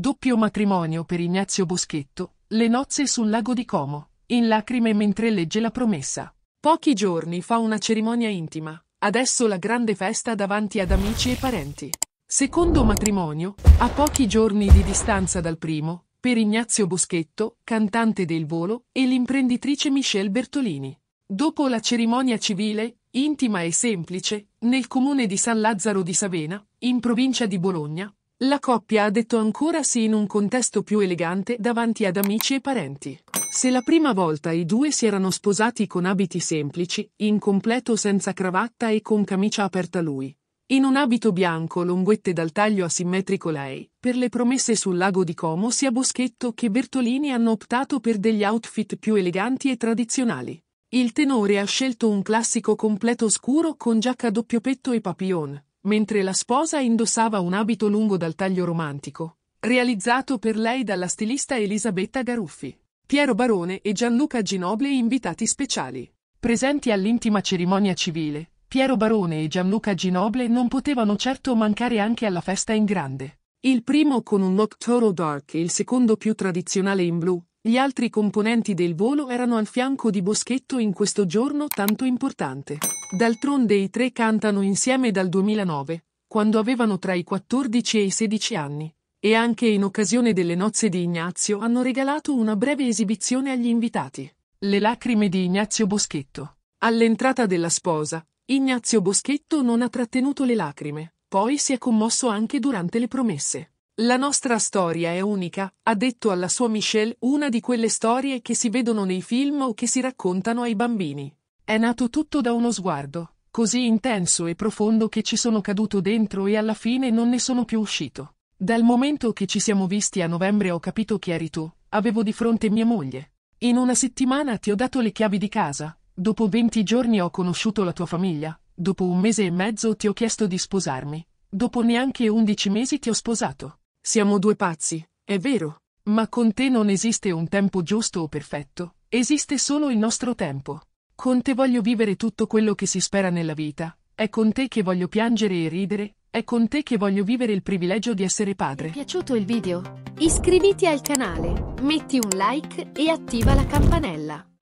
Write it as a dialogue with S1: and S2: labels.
S1: Doppio matrimonio per Ignazio Boschetto, le nozze sul lago di Como, in lacrime mentre legge la promessa. Pochi giorni fa una cerimonia intima, adesso la grande festa davanti ad amici e parenti. Secondo matrimonio, a pochi giorni di distanza dal primo, per Ignazio Boschetto, cantante del Volo, e l'imprenditrice Michelle Bertolini. Dopo la cerimonia civile, intima e semplice, nel comune di San Lazzaro di Savena, in provincia di Bologna, la coppia ha detto ancora sì in un contesto più elegante davanti ad amici e parenti. Se la prima volta i due si erano sposati con abiti semplici, in completo senza cravatta e con camicia aperta lui, in un abito bianco longuette dal taglio asimmetrico lei, per le promesse sul lago di Como sia Boschetto che Bertolini hanno optato per degli outfit più eleganti e tradizionali. Il tenore ha scelto un classico completo scuro con giacca a doppio petto e papillon, mentre la sposa indossava un abito lungo dal taglio romantico, realizzato per lei dalla stilista Elisabetta Garuffi. Piero Barone e Gianluca Ginoble invitati speciali. Presenti all'intima cerimonia civile, Piero Barone e Gianluca Ginoble non potevano certo mancare anche alla festa in grande. Il primo con un look toro dark e il secondo più tradizionale in blu, gli altri componenti del volo erano al fianco di Boschetto in questo giorno tanto importante. D'altronde i tre cantano insieme dal 2009, quando avevano tra i 14 e i 16 anni, e anche in occasione delle nozze di Ignazio hanno regalato una breve esibizione agli invitati. Le lacrime di Ignazio Boschetto. All'entrata della sposa, Ignazio Boschetto non ha trattenuto le lacrime, poi si è commosso anche durante le promesse. La nostra storia è unica, ha detto alla sua Michelle, una di quelle storie che si vedono nei film o che si raccontano ai bambini. È nato tutto da uno sguardo, così intenso e profondo che ci sono caduto dentro e alla fine non ne sono più uscito. Dal momento che ci siamo visti a novembre ho capito chi eri tu, avevo di fronte mia moglie. In una settimana ti ho dato le chiavi di casa, dopo venti giorni ho conosciuto la tua famiglia, dopo un mese e mezzo ti ho chiesto di sposarmi, dopo neanche undici mesi ti ho sposato. Siamo due pazzi, è vero, ma con te non esiste un tempo giusto o perfetto, esiste solo il nostro tempo. Con te voglio vivere tutto quello che si spera nella vita, è con te che voglio piangere e ridere, è con te che voglio vivere il privilegio di essere padre. Ti è piaciuto il video? Iscriviti al canale, metti un like e attiva la campanella.